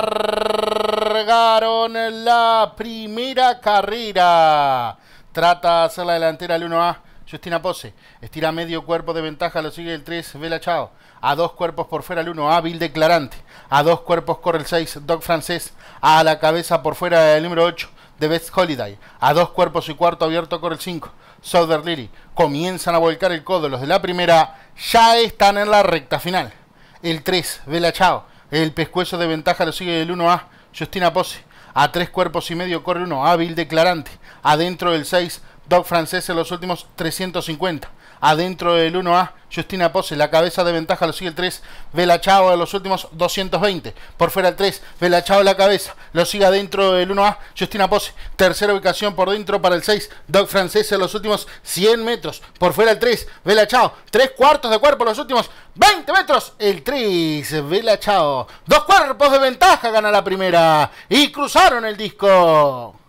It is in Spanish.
Largaron la primera carrera. Trata de hacer la delantera el 1A. Justina Pose. Estira medio cuerpo de ventaja. Lo sigue el 3. Vela Chao. A dos cuerpos por fuera el 1A. Bill Declarante. A dos cuerpos corre el 6. Doc Francés. A la cabeza por fuera el número 8 de Best Holiday. A dos cuerpos y cuarto abierto Corre el 5. Southern Lily. Comienzan a volcar el codo. Los de la primera ya están en la recta final. El 3, Vela Chao. El pescuezo de ventaja lo sigue el 1A, Justina Pose. A tres cuerpos y medio corre uno, hábil declarante. Adentro del 6, Doc Francés en los últimos 350 adentro del 1A. Justina Pose, la cabeza de ventaja lo sigue el 3, Chao de los últimos 220. Por fuera el 3, Chao la cabeza, lo sigue adentro del 1A, Justina Pose. Tercera ubicación por dentro para el 6, Doc Francesa los últimos 100 metros. Por fuera el 3, Chao tres cuartos de cuerpo los últimos 20 metros. El 3, Chao Dos cuerpos de ventaja gana la primera. Y cruzaron el disco.